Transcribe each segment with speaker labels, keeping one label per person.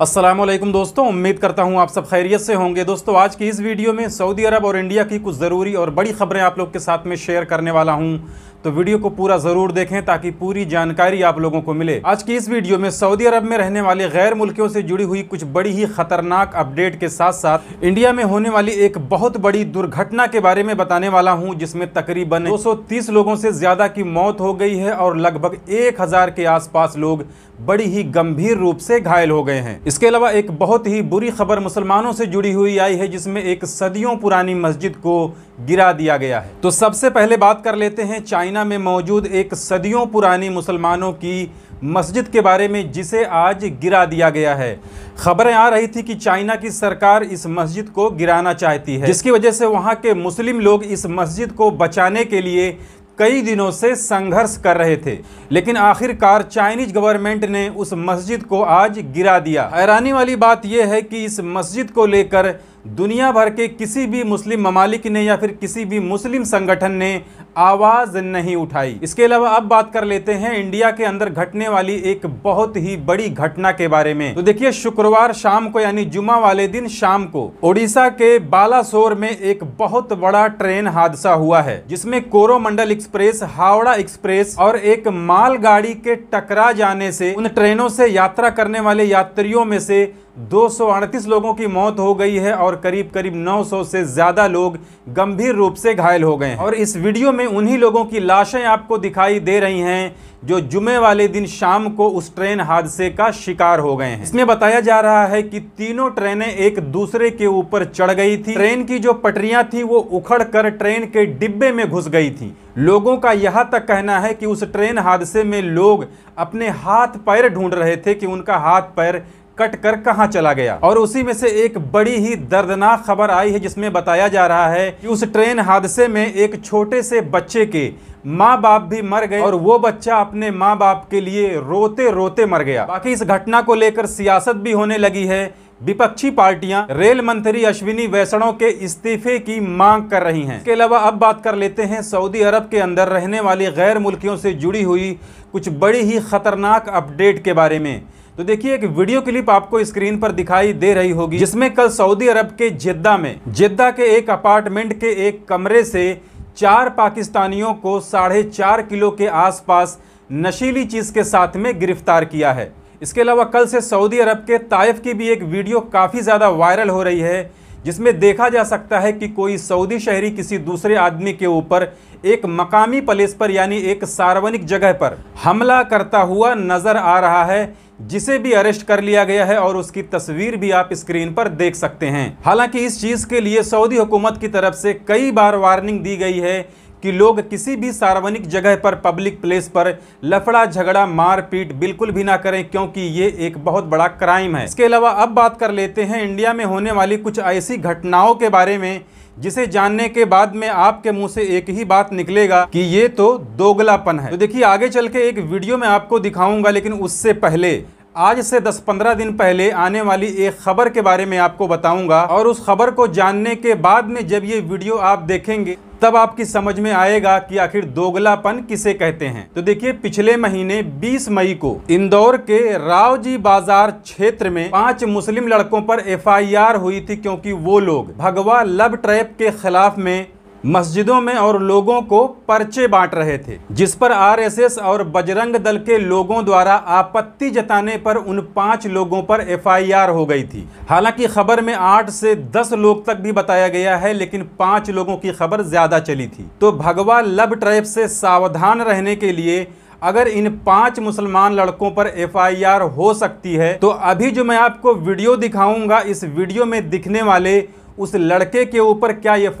Speaker 1: असलम दोस्तों उम्मीद करता हूं आप सब खैरियत से होंगे दोस्तों आज की इस वीडियो में सऊदी अरब और इंडिया की कुछ ज़रूरी और बड़ी खबरें आप लोग के साथ में शेयर करने वाला हूं तो वीडियो को पूरा जरूर देखें ताकि पूरी जानकारी आप लोगों को मिले आज की इस वीडियो में सऊदी अरब में रहने वाले गैर मुल्कियों से जुड़ी हुई कुछ बड़ी ही खतरनाक अपडेट के साथ साथ इंडिया में होने वाली एक बहुत बड़ी दुर्घटना के बारे में बताने वाला हूँ जिसमें तकरीबन 230 लोगों से ज्यादा की मौत हो गई है और लगभग एक के आस लोग बड़ी ही गंभीर रूप से घायल हो गए हैं इसके अलावा एक बहुत ही बुरी खबर मुसलमानों से जुड़ी हुई आई है जिसमें एक सदियों पुरानी मस्जिद को गिरा दिया गया है तो सबसे पहले बात कर लेते हैं चाइना चाइना में मौजूद एक सदियों पुरानी मुसलमानों की मस्जिद के बारे में जिसे आज गिरा दिया गया है खबरें आ रही थी कि चाइना की सरकार इस मस्जिद को गिराना चाहती है जिसकी वजह से वहाँ के मुस्लिम लोग इस मस्जिद को बचाने के लिए कई दिनों से संघर्ष कर रहे थे लेकिन आखिरकार चाइनीज गवर्नमेंट ने उस मस्जिद को आज गिरा दिया हैरानी वाली बात यह है कि इस मस्जिद को लेकर दुनिया भर के किसी भी मुस्लिम ममालिक ने या फिर किसी भी मुस्लिम संगठन ने आवाज़ नहीं उठाई इसके अलावा अब बात कर लेते हैं इंडिया के अंदर घटने वाली एक बहुत ही बड़ी घटना के बारे में तो देखिए शुक्रवार शाम को यानी जुमा वाले दिन शाम को ओडिशा के बालासोर में एक बहुत बड़ा ट्रेन हादसा हुआ है जिसमे कोरोमंडल एक्सप्रेस हावड़ा एक्सप्रेस और एक मालगाड़ी के टकरा जाने से उन ट्रेनों से यात्रा करने वाले यात्रियों में से दो लोगों की मौत हो गई है और करीब करीब 900 से ज़्यादा लोग गंभीर रूप से घायल हो गए हैं और इस वीडियो में उन्हीं लोगों की लाशें आपको दिखाई दे रही हैं जो जुमे वाले दिन शाम को उस ट्रेन हादसे का शिकार हो गए हैं इसमें बताया जा रहा है कि तीनों ट्रेनें एक दूसरे के ऊपर चढ़ गई थी ट्रेन की जो पटरियां थी वो उखड़ कर ट्रेन के डिब्बे में घुस गई थी लोगों का यहाँ तक कहना है कि उस ट्रेन हादसे में लोग अपने हाथ पैर ढूंढ रहे थे कि उनका हाथ पैर कट कर कहाँ चला गया और उसी में से एक बड़ी ही दर्दनाक खबर आई है जिसमें बताया जा रहा है कि उस ट्रेन हादसे में एक छोटे से बच्चे के माँ बाप भी मर गए और वो बच्चा अपने माँ बाप के लिए रोते रोते मर गया बाकी इस घटना को लेकर सियासत भी होने लगी है विपक्षी पार्टियां रेल मंत्री अश्विनी वैष्णव के इस्तीफे की मांग कर रही हैं इसके अलावा अब बात कर लेते हैं सऊदी अरब के अंदर रहने वाली गैर मुल्कियों से जुड़ी हुई कुछ बड़ी ही खतरनाक अपडेट के बारे में तो देखिए एक वीडियो क्लिप आपको स्क्रीन पर दिखाई दे रही होगी जिसमें कल सऊदी अरब के जिद्दा में जिद्दा के एक अपार्टमेंट के एक कमरे से चार पाकिस्तानियों को साढ़े चार किलो के आसपास नशीली चीज़ के साथ में गिरफ्तार किया है इसके अलावा कल से सऊदी अरब के ताइफ की भी एक वीडियो काफ़ी ज़्यादा वायरल हो रही है जिसमें देखा जा सकता है कि कोई सऊदी शहरी किसी दूसरे आदमी के ऊपर एक मकामी प्लेस पर यानी एक सार्वजनिक जगह पर हमला करता हुआ नज़र आ रहा है जिसे भी अरेस्ट कर लिया गया है और उसकी तस्वीर भी आप स्क्रीन पर देख सकते हैं हालांकि इस चीज़ के लिए सऊदी हुकूमत की तरफ से कई बार वार्निंग दी गई है कि लोग किसी भी सार्वजनिक जगह पर पब्लिक प्लेस पर लफड़ा झगड़ा मारपीट बिल्कुल भी ना करें क्योंकि ये एक बहुत बड़ा क्राइम है इसके अलावा अब बात कर लेते हैं इंडिया में होने वाली कुछ ऐसी घटनाओं के बारे में जिसे जानने के बाद में आपके मुंह से एक ही बात निकलेगा कि ये तो दोगलापन है तो देखिए आगे चल के एक वीडियो में आपको दिखाऊंगा लेकिन उससे पहले आज से 10-15 दिन पहले आने वाली एक खबर के बारे में आपको बताऊंगा और उस खबर को जानने के बाद में जब ये वीडियो आप देखेंगे तब आपकी समझ में आएगा कि आखिर दोगलापन किसे कहते हैं तो देखिए पिछले महीने 20 मई को इंदौर के रावजी बाजार क्षेत्र में पांच मुस्लिम लड़कों पर एफआईआर हुई थी क्योंकि वो लोग भगवा लव ट्रैप के खिलाफ में मस्जिदों में और लोगों को पर्चे बांट रहे थे जिस पर आरएसएस और बजरंग दल के लोगों द्वारा आपत्ति जताने पर उन पांच लोगों पर एफआईआर हो गई थी हालांकि खबर में आठ से दस लोग तक भी बताया गया है लेकिन पांच लोगों की खबर ज्यादा चली थी तो भगवा लब ट्रैप से सावधान रहने के लिए अगर इन पांच मुसलमान लड़कों पर एफआईआर हो सकती है तो अभी जो मैं आपको वीडियो दिखाऊंगा इस वीडियो में दिखने वाले उस लड़के के ऊपर क्या एफ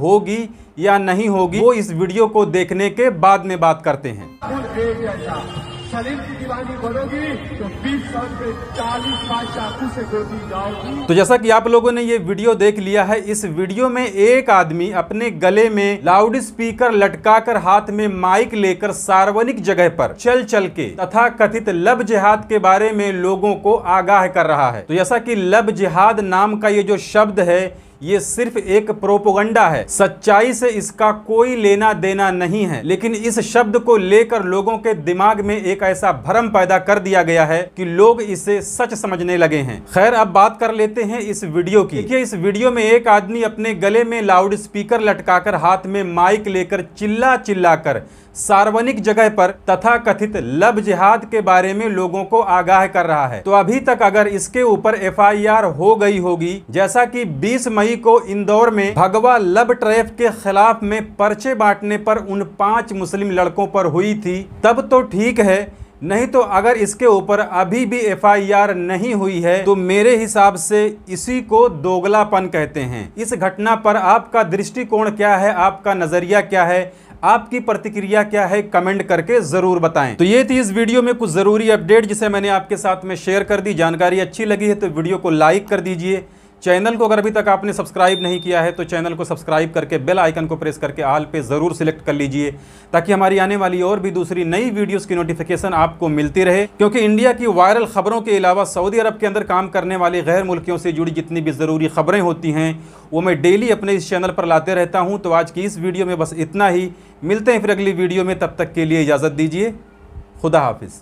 Speaker 1: होगी या नहीं होगी वो इस वीडियो को देखने के बाद में बात करते हैं की दीवानी तो साल में चाकू से जाओगी तो जैसा कि आप लोगों ने ये वीडियो देख लिया है इस वीडियो में एक आदमी अपने गले में लाउड स्पीकर लटकाकर हाथ में माइक लेकर सार्वजनिक जगह पर चल चल के तथा कथित लब जिहाद के बारे में लोगों को आगाह कर रहा है तो जैसा कि लब जिहाद नाम का ये जो शब्द है ये सिर्फ एक प्रोपोगंडा है सच्चाई से इसका कोई लेना देना नहीं है लेकिन इस शब्द को लेकर लोगों के दिमाग में एक ऐसा भ्रम पैदा कर दिया गया है कि लोग इसे सच समझने लगे हैं खैर अब बात कर लेते हैं इस वीडियो की देखिए इस वीडियो में एक आदमी अपने गले में लाउड स्पीकर लटकाकर हाथ में माइक लेकर चिल्ला चिल्ला कर सार्वजनिक जगह पर तथा कथित लब जिहाद के बारे में लोगों को आगाह कर रहा है तो अभी तक अगर इसके ऊपर एफआईआर हो गई होगी जैसा कि 20 मई को इंदौर में भगवा लब ट्रैफ के खिलाफ में पर्चे बांटने पर उन पांच मुस्लिम लड़कों पर हुई थी तब तो ठीक है नहीं तो अगर इसके ऊपर अभी भी एफआईआर नहीं हुई है तो मेरे हिसाब से इसी को दोगलापन कहते हैं इस घटना पर आपका दृष्टिकोण क्या है आपका नज़रिया क्या है आपकी प्रतिक्रिया क्या है कमेंट करके ज़रूर बताएं तो ये थी इस वीडियो में कुछ ज़रूरी अपडेट जिसे मैंने आपके साथ में शेयर कर दी जानकारी अच्छी लगी है तो वीडियो को लाइक कर दीजिए चैनल को अगर अभी तक आपने सब्सक्राइब नहीं किया है तो चैनल को सब्सक्राइब करके बेल आइकन को प्रेस करके आल पे ज़रूर सिलेक्ट कर लीजिए ताकि हमारी आने वाली और भी दूसरी नई वीडियोस की नोटिफिकेशन आपको मिलती रहे क्योंकि इंडिया की वायरल खबरों के अलावा सऊदी अरब के अंदर काम करने वाले गैर मुल्कियों से जुड़ी जितनी भी ज़रूरी खबरें होती हैं वो मैं डेली अपने इस चैनल पर लाते रहता हूँ तो आज की इस वीडियो में बस इतना ही मिलते हैं फिर अगली वीडियो में तब तक के लिए इजाज़त दीजिए खुदा हाफिज़